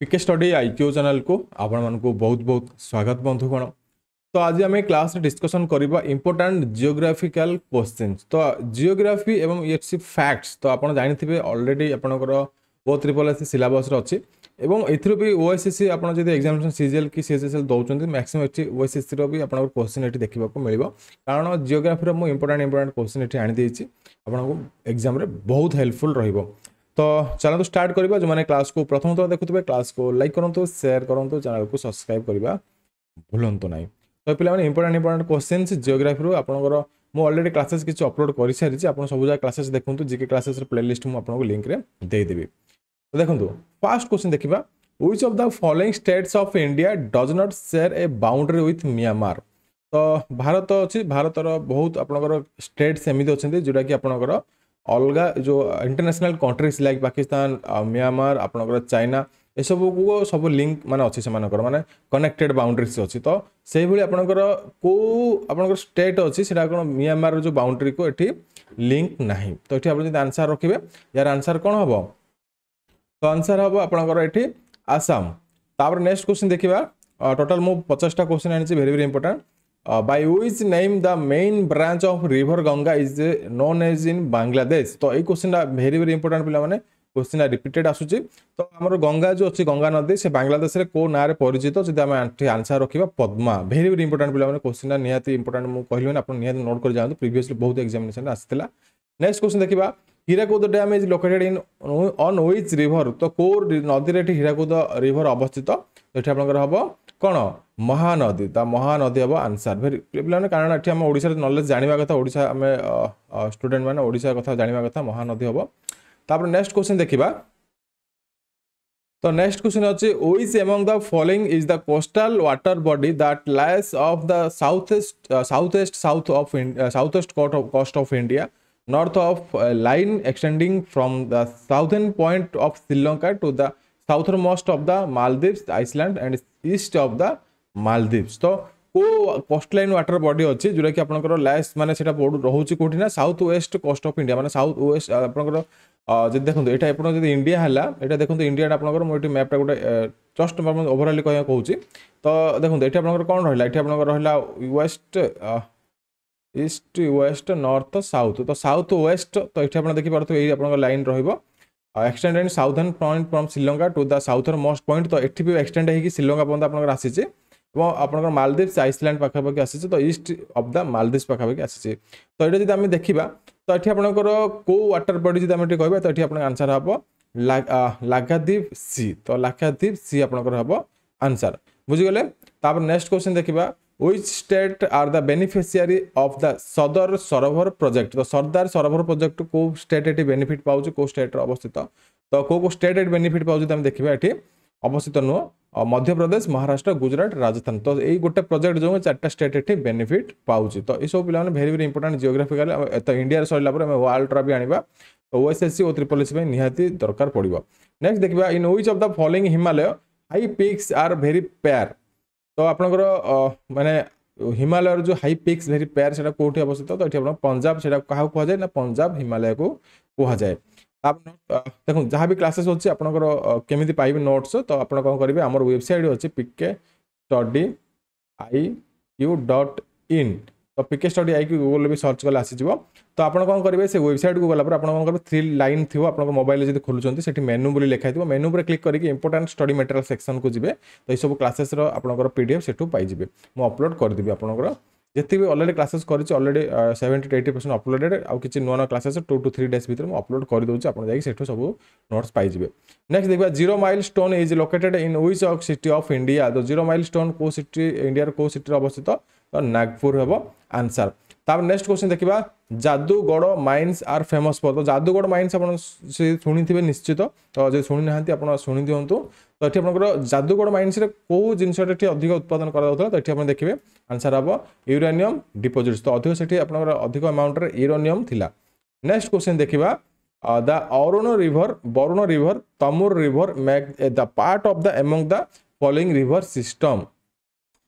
PK study IQ ଚ୍ୟାନେଲକୁ ଆପଣମାନଙ୍କୁ ବହୁତ ବହୁତ ସ୍ୱାଗତ ବନ୍ଧୁଗଣ ତ ଆଜି ଆମେ କ୍ଲାସ୍ରେ ଡିସ୍କସନ୍ କରିବା ଇମ୍ପୋର୍ଟାଣ୍ଟ ଜିଓଗ୍ରାଫିକାଲ କ୍ୱେଶ୍ଚିନ୍ସ ତ ଜିଓଗ୍ରାଫି ଏବଂ ଇଏସି ଫ୍ୟାକ୍ଟସ୍ ତ ଆପଣ ଜାଣିଥିବେ ଅଲରେଡ଼ି ଆପଣଙ୍କର ଓ ତ୍ରିପଲ୍ ଏସ୍ ସିଲାବସ୍ରେ ଅଛି ଏବଂ ଏଥିରୁ ବି ଓଏସିସି ଆପଣ ଯଦି ଏକ୍ଜାମିନେସନ୍ ସିଜିଏଲ୍ କି ସିଏସ୍ଏସ୍ଏଲ୍ ଦେଉଛନ୍ତି ମ୍ୟାକ୍ସିମମ୍ ଏଠି ଓଏସିସିର ବି ଆପଣଙ୍କର କ୍ୱେଶ୍ଚିନ୍ ଏଠି ଦେଖିବାକୁ ମିଳିବ କାରଣ ଜିଓଗ୍ରାଫିର ମୁଁ ଇମ୍ପୋର୍ଟାଣ୍ଟ ଇମ୍ପୋର୍ଟାଣ୍ଟ କ୍ୱେଶ୍ଚିନ୍ ଏଠି ଆଣିଦେଇଛି ଆପଣଙ୍କୁ ଏକ୍ଜାମ୍ରେ ବହୁତ ହେଲ୍ପଫୁଲ୍ ରହିବ ତ ଚାଲନ୍ତୁ ଷ୍ଟାର୍ଟ କରିବା ଯେଉଁମାନେ କ୍ଲାସ୍କୁ ପ୍ରଥମ ଥର ଦେଖୁଥିବେ କ୍ଲାସ୍କୁ ଲାଇକ୍ କରନ୍ତୁ ସେୟାର କରନ୍ତୁ ଚ୍ୟାନେଲକୁ ସବସ୍କ୍ରାଇବ୍ କରିବା ଭୁଲନ୍ତୁ ନାହିଁ ତ ପିଲାମାନେ ଇମ୍ପୋର୍ଟାଣ୍ଟ ଇମ୍ପୋର୍ଟାଣ୍ଟ କ୍ୱେଶ୍ଚିନ୍ସ ଜିଓଗ୍ରାଫିରୁ ଆପଣଙ୍କର ମୁଁ ଅଲରେଡ଼ି କ୍ଲାସେସ୍ କିଛି ଅପଲୋଡ଼ କରିସାରିଛି ଆପଣ ସବୁ ଯାକ କ୍ଲାସେସ୍ ଦେଖନ୍ତୁ ଜିକେ କ୍ଲାସେସ୍ର ପ୍ଲେଲିଷ୍ଟ ମୁଁ ଆପଣଙ୍କୁ ଲିଙ୍କରେ ଦେଇଦେବି ତ ଦେଖନ୍ତୁ ଫାର୍ଷ୍ଟ କ୍ୱେଶ୍ଚିନ୍ ଦେଖିବା which of the following states of India does not share a boundary with Myanmar ତ ଭାରତ ଅଛି ଭାରତର ବହୁତ ଆପଣଙ୍କର ଷ୍ଟେଟ୍ସ ଏମିତି ଅଛନ୍ତି ଯେଉଁଟାକି ଆପଣଙ୍କର ଅଲଗା ଯେଉଁ international countries like Pakistan Myanmar ଆପଣଙ୍କର ଚାଇନା ଏସବୁକୁ ସବୁ ଲିଙ୍କ୍ ମାନେ ଅଛି ସେମାନଙ୍କର ମାନେ କନେକ୍ଟେଡ୍ ବାଉଣ୍ଡ୍ରିଜ୍ ଅଛି ତ ସେଇଭଳି ଆପଣଙ୍କର କେଉଁ ଆପଣଙ୍କର ଷ୍ଟେଟ୍ ଅଛି ସେଇଟା କ'ଣ ମିଆଁମାରର ଯେଉଁ ବାଉଣ୍ଡ୍ରିକୁ ଏଠି ଲିଙ୍କ୍ ନାହିଁ ତ ଏଠି ଆପଣ ଯଦି ଆନ୍ସର ରଖିବେ ୟାର ଆନ୍ସର କ'ଣ ହେବ ତ ଆନ୍ସର ହେବ ଆପଣଙ୍କର ଏଠି ଆସାମ ତାପରେ ନେକ୍ସଟ କ୍ୱେଶ୍ଚିନ୍ ଦେଖିବା ଟୋଟାଲ୍ ମୁଁ ପଚାଶଟା କ୍ୱେଶ୍ଚିନ୍ ଆଣିଛି very very important Uh, by which name the main branch of river Ganga is known as in Bangladesh. तो ये question टा very very important पिला माने क्वेश्चन टा रिपीटेड आसुची तो आमर गंगा जो अच्छी गंगा नदी से बांग्लादेश रे को ना रे परिचित जदि आमे आंसर रखिबा पद्मा भेरी भेरी इंपोर्टेंट पिला माने क्वेश्चन टा निहाती इंपोर्टेंट मु कहलियो ना आपन निहाती नोट कर जांतु प्रीवियसली बहुत एग्जामिनेशन आसितला नेक्स्ट क्वेश्चन देखिबा Hirakud dam is located in on which river তো কোর নদীরে এটি হীরাকুদ রিভর অবস্থিত তো এটি আপনার হব কোণ महानदी ତା महानदी हम आंसर ଭେରି ପିଲାମାନେ କାରଣ ଏଠି ଆମ ଓଡ଼ିଶାରେ ନଲେଜ୍ ଜାଣିବା କଥା ଓଡ଼ିଶା ଆମେ ଷ୍ଟୁଡେଣ୍ଟମାନେ ଓଡ଼ିଶା କଥା ଜାଣିବା କଥା ମହାନଦୀ ହେବ ତାପରେ ନେକ୍ସଟ କ୍ୱେଶ୍ଚିନ୍ ଦେଖିବା तो नेक्स्ट क्वेश्चन अच्छे ओइज among the following is the coastal water body that lies of the south south east south of south east coast of India north of line extending from the southern point of Sri Lanka to the south most of the Maldives island and east of the Maldives ତ କେଉଁ coastline water body ଅଛି ଯେଉଁଟାକି ଆପଣଙ୍କର ଲାସ୍ ମାନେ ସେଇଟା ରହୁଛି କେଉଁଠି ନା south west coast of India ମାନେ ସାଉଥ୍ ୱେଷ୍ଟ ଆପଣଙ୍କର ଯଦି ଦେଖନ୍ତୁ ଏଇଟା ଆପଣ ଯଦି ଇଣ୍ଡିଆ ହେଲା ଏଇଟା ଦେଖନ୍ତୁ ଇଣ୍ଡିଆଟା ଆପଣଙ୍କର ମୁଁ ଏଠି ମ୍ୟାପ୍ଟା ଗୋଟେ ଜଷ୍ଟ ଆପଣ ଓଭରଅଲି କହିବାକୁ କହୁଛି ତ ଦେଖନ୍ତୁ ଏଠି ଆପଣଙ୍କର କ'ଣ ରହିଲା ଏଠି ଆପଣଙ୍କର ରହିଲା west east west north south ତ ସାଉଥ ୱେଷ୍ଟ ତ ଏଠି ଆପଣ ଦେଖିପାରୁଥିବେ ଏଇ ଆପଣଙ୍କ ଲାଇନ୍ ରହିବ extend southern point from Sri Lanka to the southern most point ତ ଏଠି ବି ଏକ୍ସଟେଣ୍ଡ ହେଇକି ଶ୍ରୀଲଙ୍କା ପର୍ଯ୍ୟନ୍ତ ଆପଣଙ୍କର ଆସିଛି এবং আপনার মালদ্বীপ আইসল্যান্ড পাখাপাখি আসছে তো ইস্ট অফ দ্য মালদ্বীপ পাখাপাখি আসছে তো এটা যদি আমি দেখা তো এটি আপনার কেউ ওয়াটার বডি যদি আমি এটি কহবা তো এটি আপনার আনসার হব লাগাদ্বীপ সি তো লাক্ষাদ্বীপ সি আপনার হব আনসার বুঝিগলে তারপর নেক্সট কোশ্চেন দেখা which state are the beneficiary of the Sardar Sarovar project তো সর্দার সরোভর প্রজেক্ট কেউ স্টেট এটি বেনিফিট পাওছে কেউ স্টেট অবস্থিত তো কেউ কেউ স্টেট এটি বেনিফিট পাওছে আমি দেখা এটি অবস্থিত নুহ মধ্যপ্রদেশ মহারাষ্ট্র গুজরাট রাজস্থান তো এই গোটে প্রোজেক্ট যোগ চারটা স্টেট এটি বেনিফিট পাচ্ছি তো এইসব পিলা ভেরি ভেরি ইম্পর্টাট জিওগ্রাফিকাল তো ইন্ডিয়ার সরিলা পরে আমি ওয়ার্ল্ডরা বি আনবা তো ওএসএসসি ও ত্রিপল এসি নিহতি দরকার পড়ব নেক্সট দেখবা in which of the following Himalaya high peaks are very pair তো আপনার মানে ହିମାଳୟର ଯେଉଁ ହାଇ ପିକ୍ସ ଭେରି ପେୟାର ସେଇଟା କେଉଁଠି ଅବସ୍ଥିତ ତ ଏଠି ଆପଣ ପଞ୍ଜାବ ସେଇଟା କାହାକୁ କୁହାଯାଏ ନା ପଞ୍ଜାବ ହିମାଳୟକୁ କୁହାଯାଏ দেখুন ଯାହା ବି କ୍ଲାସେସ୍ ଅଛି ଆପଣଙ୍କର କେମିତି ପାଇବେ ନୋଟ୍ସ ତ ଆପଣ କ'ଣ କରିବେ ଆମର ୱେବସାଇଟ୍ ଅଛି PK study I U dot in ତ ପିକେ ଷ୍ଟଡି ଆଇକି ଗୁଗୁଲ୍ରେ ବି ସର୍ଚ୍ଚ କଲେ ଆସିଯିବ ତ ଆପଣ କ'ଣ କରିବେ ସେ ୱେବସାଇଟ୍କୁ ଗଲା ପରେ ଆପଣ କ'ଣ କରିବେ ଥ୍ରୀ ଲାଇନ୍ ଥିବ ଆପଣଙ୍କ ମୋବାଇଲ୍ରେ ଯଦି ଖୋଲୁଛନ୍ତି ସେଠି ମେନୁ ବୋଲି ଲେଖା ହେଇଥିବ ମେନୁ ଉପରେ କ୍ଲିକ୍ କରିକି ଇମ୍ପୋର୍ଟାଣ୍ଟ ଷ୍ଟଡି ମେଟେରିଆଲ୍ ସେକ୍ସନ୍କୁ ଯିବେ ତ ଏଇସବୁ କ୍ଲାସେସ୍ର ଆପଣଙ୍କର ପି ଡି ଏଫ୍ ସେଠୁ ପାଇଯିବେ ମୁଁ ଅପଲୋଡ଼ କରିଦେବି ଆପଣଙ୍କର ଯେତିକି ବି ଅଲରେଡ଼ି କ୍ଲାସେସ୍ କରିଛି already seventy to eighty percent uploaded ଆଉ କିଛି ନୂଆ ନୂଆ classes two to three days ଭିତରେ ମୁଁ ଅପଲୋଡ଼ କରିଦେଉଛି ଆପଣ ଯାଇକି ସେଠୁ ସବୁ ନୋଟ୍ସ ପାଇଯିବେ ନେକ୍ସଟ ଦେଖିବା zero milestone is located in which of city of India ତ ଜିରୋ ମାଇଲ୍ ଷ୍ଟୋନ୍ କେଉଁ ସିଟି ଇଣ୍ଡିଆର କେଉଁ ସିଟିରେ ଅବସ୍ଥିତ ତ ନାଗପୁର ହେବ ଆନ୍ସର୍ ତାପରେ ନେକ୍ସଟ କ୍ୱେଶ୍ଚିନ୍ ଦେଖିବା Jaduguda mines are famous for ତ ଯାଦୁଗଡ଼ ମାଇନ୍ସ ଆପଣ ସେ ଶୁଣିଥିବେ ନିଶ୍ଚିତ ତ ଯଦି ଶୁଣି ନାହାନ୍ତି ଆପଣ ଶୁଣି ଦିଅନ୍ତୁ ତ ଏଠି ଆପଣଙ୍କର ଯାଦୁଗଡ଼ ମାଇନ୍ସରେ କେଉଁ ଜିନିଷଟା ଏଠି ଅଧିକ ଉତ୍ପାଦନ କରାଯାଉଥିଲା ତ ଏଠି ଆପଣ ଦେଖିବେ ଆନ୍ସର୍ ହେବ ୟୁରାନିୟମ୍ ଡିପୋଜିଟ୍ସ ତ ଅଧିକ ସେଠି ଆପଣଙ୍କର ଅଧିକ ଆମାଉଣ୍ଟରେ ୟୁରାନିୟମ୍ ଥିଲା ନେକ୍ସଟ କ୍ୱେଶ୍ଚିନ୍ ଦେଖିବା the Arun river Barun river Tamur river make the part of the among the following river system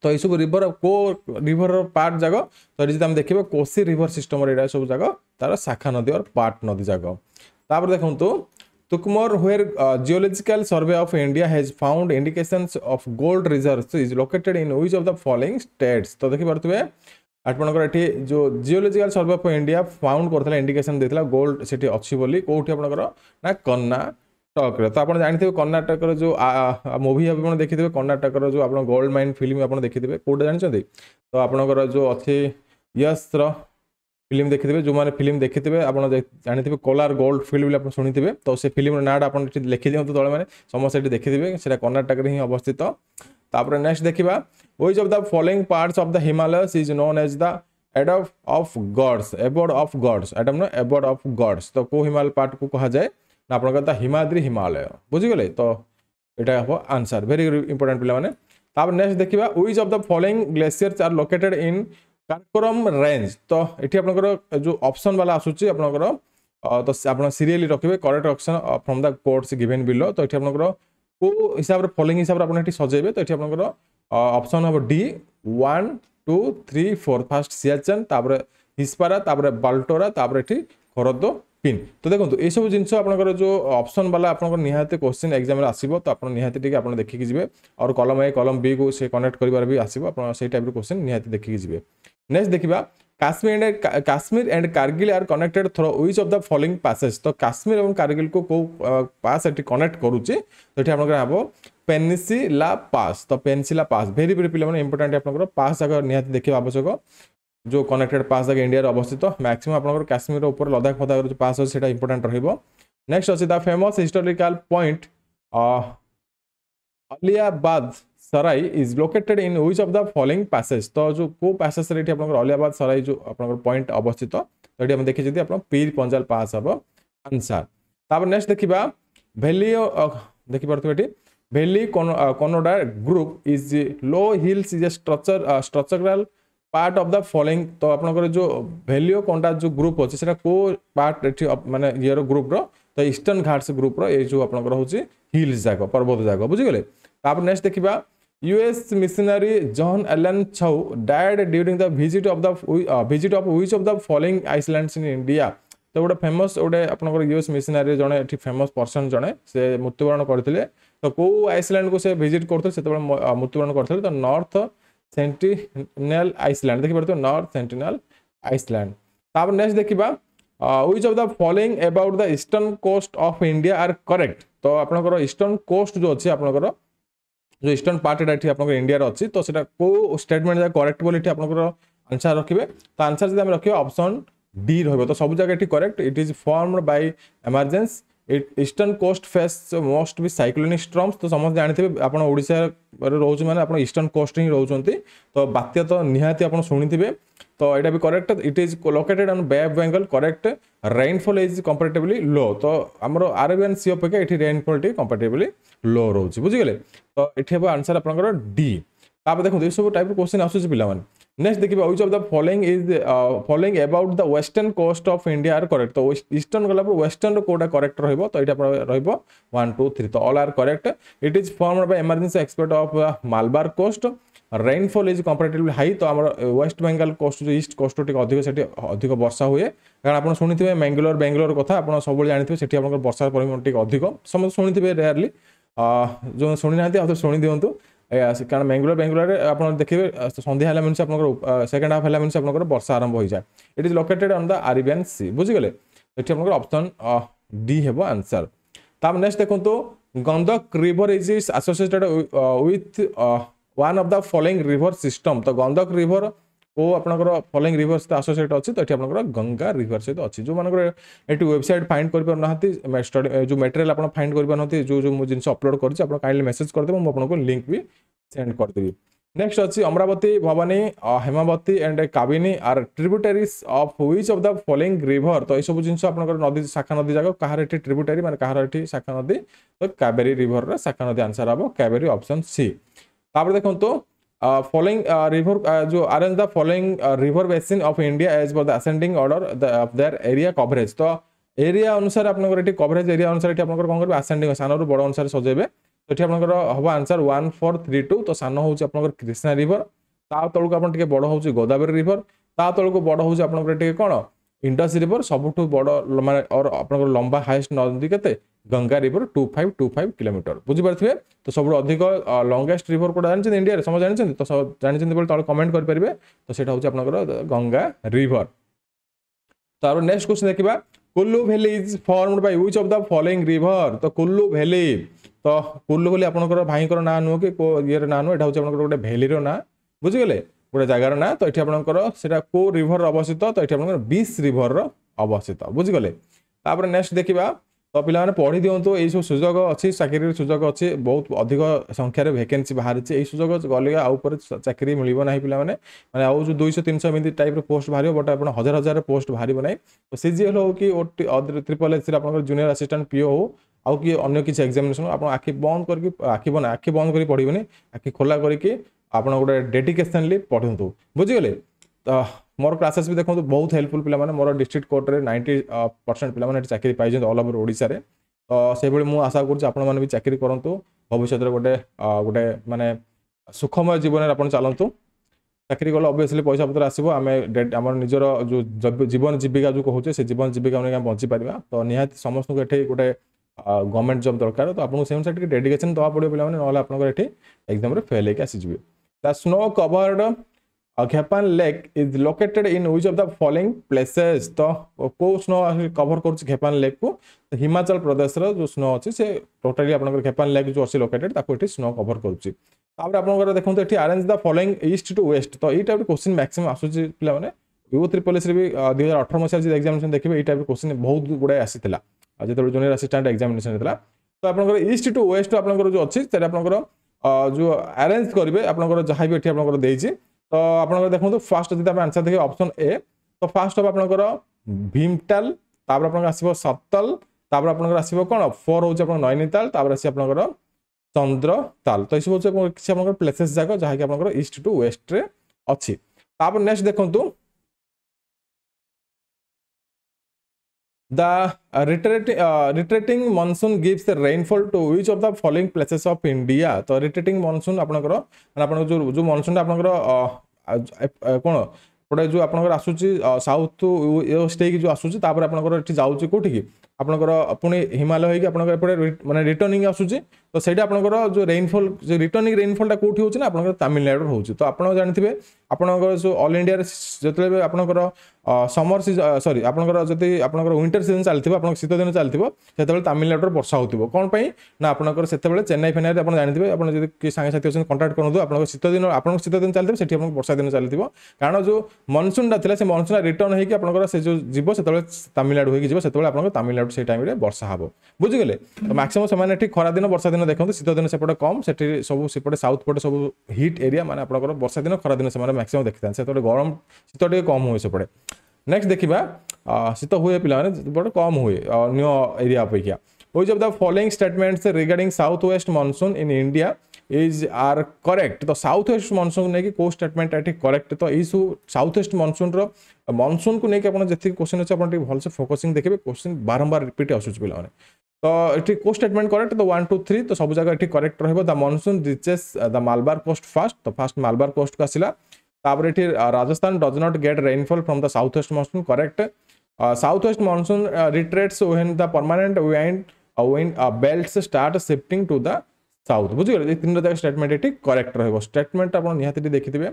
ତ ଏଇସବୁ ରିଭର କେଉଁ ରିଭରର ପାର୍ଟ ଯାକ ତ ଏଠି ଯଦି ଆମେ ଦେଖିବେ କୋଶି ରିଭର ସିଷ୍ଟମର ଏଇଟା ସବୁ ଯାକ ତାର ଶାଖା ନଦୀ ଅର୍ ପାର୍ଟ ନଦୀ ଯାକ ତାପରେ ଦେଖନ୍ତୁ Tukmor, where uh, Geological Survey of India has found indications of gold reserves, is located in which of the following states? तो देखि पार्थ्वे ଆପଣଙ୍କର ଏଠି ଯେଉଁ geological survey of India found କରିଥିଲା ଇଣ୍ଡିକେସନ୍ ଦେଇଥିଲା ଗୋଲ୍ଡ ସେଠି ଅଛି ବୋଲି କେଉଁଠି ଆପଣଙ୍କର ନା କର୍ଣ୍ଣାଟକରେ ତ ଆପଣ ଜାଣିଥିବେ କର୍ଣ୍ଣାଟକର ଯେଉଁ ମୁଭି ଆପଣ ଦେଖିଥିବେ କର୍ଣ୍ଣାଟକର ଯେଉଁ ଆପଣ ଗୋଲ୍ଡ ମାଇନ୍ ଫିଲ୍ମ ଆପଣ ଦେଖିଥିବେ କେଉଁଟା ଜାଣିଛନ୍ତି ତ ଆପଣଙ୍କର ଯେଉଁ ଅଛି ୟସ୍ର ଫିଲ୍ମ ଦେଖିଥିବେ ଯେଉଁମାନେ ଫିଲ୍ମ ଦେଖିଥିବେ ଆପଣ ଜାଣିଥିବେ କୋଲାର ଗୋଲ୍ଡ ଫିଲ୍ଡ ବୋଲି ଆପଣ ଶୁଣିଥିବେ ତ ସେ ଫିଲ୍ମର ନାଁଟା ଆପଣ ଏଠି ଲେଖିଦିଅନ୍ତୁ ତଳେମାନେ ସମସ୍ତେ ଏଠି ଦେଖିଥିବେ ସେଇଟା କର୍ଣ୍ଣାଟକରେ ହିଁ ଅବସ୍ଥିତ ତାପରେ ନେକ୍ସଟ ଦେଖିବା which of the following parts of the Himalayas is known as the एडफ of gods abode of gods एडम नो एबोर्ड अफ गड्स तो को हिमालय पार्ट को कहा जाए ना आपण कहता हिमाद्री हिमालय बुझीगले तो यहाँ हम आंसर भेरी इंपोर्टां पे तापर नेक्स्ट देखा which of the following glaciers are located in Karakoram range ତ ଏଠି ଆପଣଙ୍କର ଯେଉଁ ଅପସନ୍ ବାଲା ଆସୁଛି ଆପଣଙ୍କର ତ ଆପଣ ସିରିଏଲି ରଖିବେ correct option from the codes given below ତ ଏଠି ଆପଣଙ୍କର କେଉଁ ହିସାବରେ ଫଲିଙ୍ଗ ହିସାବରେ ଆପଣ ଏଠି ସଜେଇବେ ତ ଏଠି ଆପଣଙ୍କର ଅପସନ୍ ହେବ D one two three four first Siachen ତାପରେ ହିସ୍ପାରା ତାପରେ ବାଲ୍ଟୋରା ତାପରେ ଏଠି ଖରଦ ପିନ୍ ତ ଦେଖନ୍ତୁ এইসব ଜିନିଷ ଆପଣଙ୍କର ଯେଉଁ অপসন ବାଲା ଆପଣଙ୍କର ନିହାତି କୋଶ୍ଚିନ୍ এক্সামে ଆସିବ ତ ଆପଣ ନିହାତି ଟିକେ ଆପଣ ଦେଖିକି ଯିବେ ଆଉ କଲମ এ କଲମ ବିକୁ ସେ କନେକ୍ଟ କରିବାର ବି ଆସିବ ଆପଣ ସେଇ ଟାଇପ୍ର କୋଶ୍ଚିନ୍ ନିହାତି ଦେଖିକି ଯିବେ নেক্সট দেখিবা Kashmir and Kashmir and Kargil are connected through which of the following passage তো কাশ্মীর এবং কার্গিলকে কেউ পাস এটি কনেক্ট করুছে তো এটি আপনার হব পেনসিলা পাস তো পেনসিলা পাস ভেরি ভেরি পিলা মানে ইম্পর্টাট আপনার পাস যাক নিহতি দেখা আবশ্যক যে কনেক্টেড পাস যাক ইন্ডিয়ার অবস্থিত ম্যাক্সিমম আপনার কাশ্মীর উপরে লদাখ ফদাখর যে পাস আছে সেটা ইম্পর্টাট রহব নেক্সট অছে the famous historical point Aliabad Sarai is located in which of the following passage तो जो को पैसेज रे आपण अलियाबाद सराई जो आप पॉइंट अवस्थित तो ये देखिए आप पीर पंजाल पास हम आंसर तापर नेक्स्ट देखा भैली देखिपे भैली कनोडा group is low hills is a structure structural part of the following तो आपंकर तो जो भैलिओ कंडा जो ग्रुप अच्छे तो से को पार्ट मानने ये ग्रुप रो ईस्टर्न घाट्स ग्रुप रो आप हिल्स जाक पर्वत जाक बुझीगले नेक्स्ट देखा US missionary John Allen Chow died during the visit of the uh, visit of which of the following islands in India ତ ଗୋଟେ ଫେମସ୍ ଗୋଟେ ଆପଣଙ୍କର ୟୁଏସ୍ ମିସନାରୀ ଜଣେ ଏଠି ଫେମସ୍ ପର୍ସନ୍ ଜଣେ ସେ ମୃତ୍ୟୁବରଣ କରିଥିଲେ ତ କେଉଁ ଆଇସଲ୍ୟାଣ୍ଡକୁ ସେ ଭିଜିଟ୍ କରୁଥିଲେ ସେତେବେଳେ ମୃତ୍ୟୁବରଣ କରିଥିଲେ ତ ନର୍ଥ ସେଣ୍ଟିନେଲ୍ ଆଇସଲ୍ୟାଣ୍ଡ ଦେଖିପାରୁଥିବେ ନର୍ଥ ସେଣ୍ଟିନେଲ୍ ଆଇସଲ୍ୟାଣ୍ଡ ତାପରେ ନେକ୍ସଟ ଦେଖିବା which of the following about the eastern coast of India are correct ତ ଆପଣଙ୍କର ଇଷ୍ଟର୍ଣ୍ଣ କୋଷ୍ଟ ଯେଉଁ ଅଛି ଆପଣଙ୍କର जो ईस्टर्न पार्ट एटा आप इंडिया अच्छी तो सीटा कौ स्टेटमेंट करेक्ट बोली आपंकर आंसर रखिए तो आंसर जब आम रखा अपसन ডি রহব তো সবু জায়গা এটি correct it is formed by emergence eastern coast faces most ବି ସାଇକ୍ଲୋନିକ ଷ୍ଟ୍ରମ୍ସ ତ ସମସ୍ତେ ଜାଣିଥିବେ ଆପଣ ଓଡ଼ିଶାରେ ରହୁଛି ମାନେ ଆପଣ ଇଷ୍ଟର୍ଣ୍ଣ କୋଷ୍ଟ ହିଁ ରହୁଛନ୍ତି ତ ବାତ୍ୟା ତ ନିହାତି ଆପଣ ଶୁଣିଥିବେ ତ ଏଇଟା ବି correct it is located on Bay of Bengal correct rainfall is comparatively low ତ ଆମର ଆରବିଆନ୍ ସି ଅପେକ୍ଷା ଏଠି ରେନ୍ଫଲ୍ଟି କମ୍ପାରିଟିଭଲି ଲୋ ରହୁଛି ବୁଝିଗଲେ ତ ଏଠି ହେବ ଆନ୍ସର୍ ଆପଣଙ୍କର ଡି ତାପରେ ଦେଖନ୍ତୁ ଏସବୁ ଟାଇପ୍ର କୋଶ୍ଚିନ୍ ଆସୁଛି ପିଲାମାନେ নেক্সট দেখবে which of the following is following about the western coast of India are correct তো ইষ্টর্ন গলা পরে ওয়েস্টর্ন কোটা করেক্ট রহব তো এটা রহব ওয়ান টু থ্রি তো all are correct it is formed by emergency expert of Malabar coast rainfall is comparatively high তো আমার ওয়েস্ট বেঙ্গল কোস্ট যে ইস্ট কোস্ট টিকে অধিক সেটি অধিক বর্ষা হুয়ে কারণ আপনার শুনিবে ম্যাঙ্গালোর বেঙ্গালোর কথা আপনার সবুলে জাঁথিবে সেটি আপনার বর্ষার পরিমাণ টিকে অধিক সমস্ত শুনিবে রেয়ারলি যে শুনি না শুনে দিও କାରଣ ମ୍ୟାଙ୍ଗୁଲାର ବ୍ୟାଙ୍ଗୁଲାରରେ ଆପଣ ଦେଖିବେ ସନ୍ଧ୍ୟା ହେଲା ମିନ୍ସ ଆପଣଙ୍କର ସେକେଣ୍ଡ ହାଫ୍ ହେଲା ମିନ୍ସ ଆପଣଙ୍କର ବର୍ଷା ଆରମ୍ଭ ହୋଇଯାଏ it is located on the Arabian Sea ବୁଝିଗଲେ ଏଠି ଆପଣଙ୍କର ଅପସନ୍ ଡି ହେବ ଆନ୍ସର୍ ତାପରେ ନେକ୍ସଟ ଦେଖନ୍ତୁ Gandak river is associated with one of the following river system ତ ଗନ୍ଧକ ରିଭର କେଉଁ ଆପଣଙ୍କର ଫଲୋଇଂ ରିଭର ସହିତ ଆସୋସିଏଟ୍ ଅଛି ତ ଏଠି ଆପଣଙ୍କର ଗଙ୍ଗା ରିଭର ସହିତ ଅଛି ଯେଉଁମାନଙ୍କର ଏଠି ୱେବସାଇଟ୍ ଫାଇଣ୍ଡ କରିପାରୁନାହାନ୍ତି ଯେଉଁ ମେଟେରିଆଲ୍ ଆପଣ ଫାଇଣ୍ଡ କରିପାରୁନାହାନ୍ତି ଯେଉଁ ଯେଉଁ ମୁଁ ଜିନିଷ ଅପଲୋଡ଼ କରିଛି ଆପଣ କାଇଣ୍ଡଲି ମେସେଜ କରିଦେବେ ମୁଁ ଆପଣଙ୍କୁ ଲିଙ୍କ୍ ବି ସେଣ୍ଡ କରିଦେବି ନେକ୍ସଟ ଅଛି Amaravati Bhavani Hemavati and Kabini are tributaries of which of the following river ତ ଏଇସବୁ ଜିନିଷ ଆପଣଙ୍କର ନଦୀ ଶାଖା ନଦୀ ଯାକ କାହାର ଏଠି ଟ୍ରିବ୍ୟୁଟାରୀ ମାନେ କାହାର ଏଠି ଶାଖା ନଦୀ ତ କାବେରୀ ରିଭରର ଶାଖା ନଦୀ ଆନ୍ସର ହେବ କାବେରୀ ଅପସନ୍ ସି ତାପରେ ଦେଖନ୍ତୁ following uh, river uh, uh, जो arrange the following river basin of India as per the ascending order of their area coverage तो एरिया अनुसार आपनकर एटी कवरेज एरिया अनुसार एटी आपनकर कोन करबे असेंडिंग सानरु बड अनुसार सजेबे तो एटी आपनकर हबा आंसर टू तो सान हूँ आप कृष्णा रिवर ता तळको आपन टिके बड होउछ गोदावरी रिवर ता तौक बड हूँ आपनकर कौन ଇଣ୍ଡସ୍ ରିଭର ସବୁଠୁ ବଡ଼ ମାନେ ଆପଣଙ୍କର ଲମ୍ବା ହାଏଷ୍ଟ ନଦୀ କେତେ Ganga river two five two five kilometre ବୁଝିପାରୁଥିବେ ତ ସବୁଠୁ ଅଧିକ ଲଙ୍ଗେଷ୍ଟ ରିଭର କେଉଁଟା ଜାଣିଛନ୍ତି ଇଣ୍ଡିଆରେ ସମସ୍ତେ ଜାଣିଛନ୍ତି ତ ଜାଣିଛନ୍ତି ବୋଲି ତଳେ କମେଣ୍ଟ କରିପାରିବେ ତ ସେଇଟା ହେଉଛି ଆପଣଙ୍କର ଗଙ୍ଗା ରିଭର ତାପରେ ନେକ୍ସଟ କ୍ୱେଶ୍ଚନ୍ ଦେଖିବା Kullu valley is formed by which of the following river ତ କୁଲ୍ଲୁ ଭ୍ୟାଲି ତ କୁଲ୍ଲୁ ବୋଲି ଆପଣଙ୍କର ଭାଇଙ୍କର ନାଁ ନୁହଁ କି ଇଏର ନାଁ ନୁହଁ ଏଇଟା ହେଉଛି ଆପଣଙ୍କର ଗୋଟେ ଭ୍ୟାଲିର ନାଁ ବୁଝିଗଲେ ଗୋଟେ ଜାଗାର ନାଁ ତ ଏଠି ଆପଣଙ୍କର ସେଇଟା କେଉଁ ରିଭର ଅବସ୍ଥିତ ତ ଏଠି ଆପଣଙ୍କର ବିସ୍ ରିଭରର ଅବସ୍ଥିତ ବୁଝିଗଲେ ତାପରେ ନେକ୍ସଟ ଦେଖିବା ତ ପିଲାମାନେ ପଢ଼ି ଦିଅନ୍ତୁ ଏଇସବୁ ସୁଯୋଗ ଅଛି ଚାକିରିର ସୁଯୋଗ ଅଛି ବହୁତ ଅଧିକ ସଂଖ୍ୟାରେ ଭେକେନ୍ସି ବାହାରିଛି ଏଇ ସୁଯୋଗ ଗଲେ ଆଉ ଉପରେ ଚାକିରି ମିଳିବ ନାହିଁ ପିଲାମାନେ ମାନେ ଆଉ ଯେଉଁ ଦୁଇଶହ ତିନିଶହ ଏମିତି ଟାଇପ୍ର ପୋଷ୍ଟ ବାହାରିବ ବଟ୍ ଆପଣ ହଜାର ହଜାର ପୋଷ୍ଟ ବାହାରିବ ନାହିଁ ତ ସିଜିଏଲ୍ ହେଉ କି ଟ୍ରିପଲ୍ ଏସ୍ସିରେ ଆପଣଙ୍କର ଜୁନିୟର ଆସିଷ୍ଟାଣ୍ଟ ପିଓ ହେଉ ଆଉ କି ଅନ୍ୟ କିଛି ଏକ୍ଜାମିନେସନ୍ ଆପଣ ଆଖି ବନ୍ଦ କରିକି ଆଖି ବନ୍ଦ ଆଖି ବନ୍ଦ କରି ପଢ଼ିବେନି ଆଖି ଖୋଲା କରିକି ଆପଣ ଗୋଟେ ଡେଡିକେସନଲି ପଠନ୍ତୁ ବୁଝିଗଲେ ତ ମୋର କ୍ଲାସେସ୍ ବି ଦେଖନ୍ତୁ ବହୁତ ହେଲ୍ପଫୁଲ୍ ପିଲାମାନେ ମୋର ଡିଷ୍ଟ୍ରିକ୍ଟ କୋର୍ଟରେ ନାଇଣ୍ଟି ପରସେଣ୍ଟ ପିଲାମାନେ ଏଠି ଚାକିରି ପାଇଛନ୍ତି ଅଲ୍ ଓଭର୍ ଓଡ଼ିଶାରେ ତ ସେଭଳି ମୁଁ ଆଶା କରୁଛି ଆପଣମାନେ ବି ଚାକିରି କରନ୍ତୁ ଭବିଷ୍ୟତରେ ଗୋଟେ ଗୋଟେ ମାନେ ସୁଖମୟ ଜୀବନରେ ଆପଣ ଚାଲନ୍ତୁ ଚାକିରି କଲେ ଅଭିଅସ୍ଲି ପଇସା ପତ୍ର ଆସିବ ଆମେ ଆମର ନିଜର ଯେଉଁ ଜୀବନ ଜୀବିକା ଯେଉଁ କହୁଛେ ସେ ଜୀବନ ଜୀବିକା ନେଇକି ଆମେ ବଞ୍ଚିପାରିବା ତ ନିହାତି ସମସ୍ତଙ୍କୁ ଏଠି ଗୋଟେ ଗଭର୍ଣ୍ଣମେଣ୍ଟ ଜବ୍ ଦରକାର ତ ଆପଣଙ୍କୁ ସେ ଅନୁସାରେ ଟିକେ ଡେଡିକେସନ୍ ଦେବାକୁ ପଡ଼ିବ ପିଲାମାନେ ନହେଲେ ଆପଣଙ୍କର ଏଠି ଏକ୍ଜାମ୍ରେ ଫେଲ୍ ହେଇକି ଆସିଯିବେ The snow covered Ghepan Lake is located in which of the following places? तो को स्नो कवर करुच घेपान लेक को तो हिमाचल प्रदेश रो जो स्नो अछि से टोटली आपनकर घेपान लेक जो अछि लोकेटेड ताको एठी स्नो कवर करुच तापर आपनकर देखंतु एठी arrange the following east to west तो ई टाइप क्वेश्चन मैक्सिमम आसु जे पिला माने यू ट्रिपल एस रे भी 2018 मसिया जे एग्जामिनेशन देखिबे ई टाइप क्वेश्चन बहुत गुडा आसीतिला जेते जूनियर असिस्टेंट एग्जामिनेशन हेतला तो आपनकर ईस्ट टू वेस्ट आपनकर जो अछि से आपनकर जो आरेंज करेंगे आपंकर जहाँ भी ये आपंकर तो आपंकर देखो फास्ट जी आंसर देखिए ऑप्शन ए तो फास्ट हम आपंकर भीमटाल तापर आपंकर आसो सतल तापर आपंकर आसो कौन फोर हूँ आप नैनीताल तापर आस आपंकर चंद्रताल तो यू हूँ किसी आप प्लेसेस जाक जहाँकि आप इस्ट टू वेस्ट अच्छी तापर नेक्स्ट देखूँ The retreating, uh, retreating monsoon gives the rainfall to which of the following places of India? तो retreating monsoon ଆପଣଙ୍କର ମାନେ ଆପଣଙ୍କର ଯେଉଁ ଯେଉଁ monsoonଟା ଆପଣଙ୍କର କ'ଣ ଗୋଟେ ଯେଉଁ ଆପଣଙ୍କର ଆସୁଛି ସାଉଥ୍ ୱେଷ୍ଟ ହେଇକି ଯେଉଁ ଆସୁଛି ତାପରେ eti jauchi ଯାଉଛି ki আপনার পুঁ হিমালয় হয়ে আপনার এপটে মানে রিটর্নিং আসুচি তো সেইটা আপনার যে রেইনফল যে রিটর্নিং রেইনফলটা কোটি হচ্ছে না আপনার তামিলনাড়ু হচ্ছে তো আপনার জাঁথিবে আপনার যে অল ইন্ডিয়ার যেত আপনার সমর সিজন সরি আপনার যদি আপনার উইন্টার সিজন চাল আপনার শীত দিন চাল সেতবে তামিলনাড়ুর বর্ষা হোক কোণ পাই না আপনার সেতবে চেন্নাই ফেনাইলে আপনার জাঁথিবে আপনার যদি কি সাংে সাথী অনেক কন্টাক্ট করতু আপনার শীত দিন আপনার শীত দিন চাল সেটি আপনার বর্ষা দিন চাল কারণ যে মনসুনটা লা সে মনসুনটা রিটর্ন হয়ে আপনার সে যে যাব সেতবে তামিলনাড়ু হয়ে যাব সেতবে আপনার তামিলনাড়ু ସେଇ ଟାଇମ୍ରେ ବର୍ଷା ହେବ ବୁଝିଗଲେ ମ୍ୟାକ୍ସିମମ୍ ସେମାନେ ଏଠି ଖରାଦିନ ବର୍ଷା ଦିନ ଦେଖନ୍ତୁ ଶୀତ ଦିନ ସେପଟେ କମ୍ ସେଠି ସବୁ ସେପଟେ ସାଉଥ୍ ପଟେ ସବୁ ହିଟ୍ ଏରିଆ ମାନେ ଆପଣଙ୍କର ବର୍ଷା ଦିନ ଖରାଦିନ ସେମାନେ ମ୍ୟାକ୍ସିମମ୍ ଦେଖିଥାନ୍ତି ସେତେବେଳେ ଗରମ ଶୀତ ଟିକେ କମ୍ ହୁଏ ସେପଟେ ନେକ୍ସଟ ଦେଖିବା ଶୀତ ହୁଏ ପିଲାମାନେ ସେପଟେ କମ୍ ହୁଏ ଅନ୍ୟ ଏରିଆ ଅପେକ୍ଷା which of the following statements regarding south west monsoon in India is are correct तो साउथ वेस्ट मनसून नहीं कौ स्टेटमेंट एटी करेक्ट तो यू साउथ वेस्ट मनसून रनसून को लेकिन आज जी क्वेश्चन अच्छे आप भलसे फोकसिंग देखिए क्वेश्चन बारंबार रिपीट आसूस पे तो ये कौ स्टेटमेंट करेक्ट तो वन टू थ्री तो सब जगह ये करेक्ट रोह the monsoon reaches the Malabar coast fast तो फास्ट मालबार कोस्ट को आसला तापर ये Rajasthan does not get rainfall from the south west monsoon correct south west monsoon retreats when the permanent wind wind belts start shifting to the south ବୁଝିଗଲେ ଏଇ ତିନିଟା ଯାକ statement ଏଠି କରେକ୍ଟ ରହିବ ଷ୍ଟେଟମେଣ୍ଟ ଆପଣ ନିହାତି ଦେଖିଥିବେ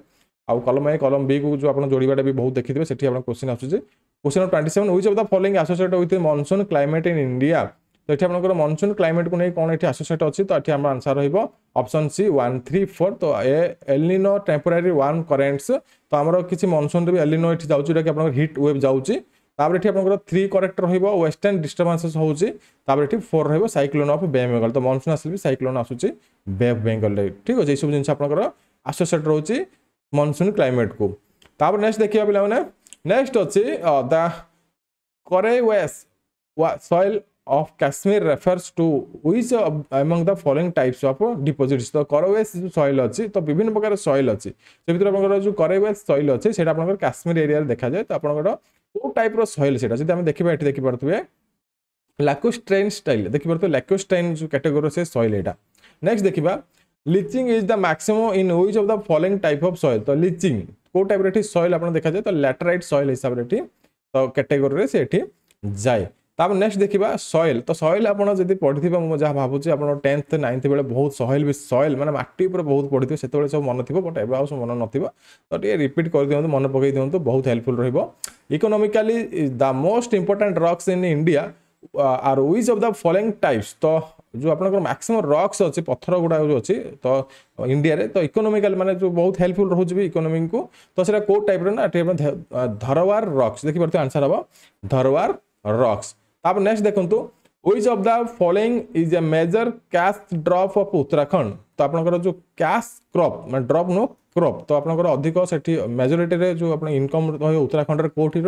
ଆଉ କଲମ ଏ କଲମ ବି କୁ ଯେଉଁ ଆପଣ ଯୋଡ଼ିବାଟା ବି ବହୁତ ଦେଖିଥିବେ ସେଠି ଆପଣ କ୍ୱେଶ୍ଚିନ୍ ଆସୁଛି question number twenty seven which of the following associate with monsoon climate in India ତ ଏଠି ଆପଣଙ୍କର ମନସୁନ୍ କ୍ଲାଇମେଟ୍କୁ ନେଇ କ'ଣ ଏଠି ଆସୋସିଏଟ୍ ଅଛି ତ ଏଠି ଆମର ଆନ୍ସର୍ ରହିବ option C one three four ତ ଏ ଏଲିନୋ ଟେମ୍ପୋରାରୀ ୱାନ୍ କରେଣ୍ଟସ୍ ତ ଆମର କିଛି ମନସୁନ୍ରେ ବି ଏଲିନୋ ଏଠି ଯାଉଛି ଯେଉଁଟାକି ଆପଣଙ୍କର ହିଟ୍ ୱେଭ୍ ଯାଉଛି ତାପରେ ଏଠି ଆପଣଙ୍କର ଥ୍ରୀ କରେକ୍ଟ ରହିବ ୱେଷ୍ଟର୍ଣ୍ଣ ଡିଷ୍ଟର୍ବାନ୍ସେସ୍ ହେଉଛି ତାପରେ ଏଠି ଫୋର୍ ରହିବ ସାଇକ୍ଲୋନ୍ ଅଫ୍ ବେ ବେଙ୍ଗଲ ତ ମନସୁନ୍ ଆସିଲେ ବି ସାଇକ୍ଲୋନ୍ ଆସୁଛି ବେ ବେଙ୍ଗଲରେ ଠିକ୍ ଅଛି ଏଇସବୁ ଜିନିଷ ଆପଣଙ୍କର ଆସୋସିଏଟ୍ ରହୁଛି ମନସୁନ୍ କ୍ଲାଇମେଟ୍କୁ ତାପରେ ନେକ୍ସଟ ଦେଖିବା ପିଲାମାନେ ନେକ୍ସଟ ଅଛି the Karewas soil of Kashmir refers to which among the following types of deposits ତ କରୱେସ୍ ଯେଉଁ ସଏଲ୍ ଅଛି ତ ବିଭିନ୍ନ ପ୍ରକାର ସଏଲ୍ ଅଛି ସେ ଭିତରେ ଆପଣଙ୍କର ଯେଉଁ କରୱେସ୍ ସଏଲ୍ ଅଛି ସେଇଟା ଆପଣଙ୍କର କାଶ୍ମୀର ଏରିଆରେ ଦେଖାଯାଏ ତ ଆପଣଙ୍କର କେଉଁ ଟାଇପ୍ର ସଏଲ୍ ସେଇଟା ଯଦି ଆମେ ଦେଖିବା ଏଠି ଦେଖିପାରୁଥିବେ ଲାକୋଷ୍ଟ୍ରାଇନ୍ ଷ୍ଟାଇଲ୍ ଦେଖିପାରୁଥିବେ ଲାକୋଷ୍ଟ୍ରାଇନ୍ ଯେଉଁ କାଟେଗୋରିର ସେ সয়েল ଏଇଟା নেক্সট ଦେଖିବା leaching is the maximum in which of the following type of soil তো লিচিং কেউ টাইপ্র এটি সয়েল আপনার দেখা যায় তো ল্যাটেরাইট সয়েল হিসাবে এটি তো ক্যাটেগোরি সে এটি যায় তাপরে নেক্সট দেখিবা সয়েল তো সয়েল আপনার যদি পড়িথিবা মু যা ভাবুছি আপনার টেন্থ নাইন্থ বেড়ে বহুত সয়েল বি সয়েল মানে মাটি উপরে বহুত পড়িথিবে সেতবেলে সব মনে থিব বট এবে আউ সব মনে নথিব তো টিকে রিপিট করে দিও মনে পকাই দিও বহুত হেল্পফুল রহিব economically the most important rocks in India are which of the following types তো जो आपको मैक्सीम रक्स अच्छे पथर गुड़ा जो अच्छी तो इंडिया रे तो इकोनोमिकल माने जो बहुत हेल्पफुल रोज भी इकोनोमी को तो सर कौ टाइप ना धरवार रक्स देखिए आंसर हम धरवार रक्स তারপর নেক্সট দেখুন which of the following is a major cash crop of Uttarakhand তো আপনার যে ক্যাস ক্রপ মানে ড্রপ নো ক্রপ তো আপনার অধিক সেটি মেজোরিটি যে আপনার ইনকম রয়ে উত্তরাখণ্ডের কোটি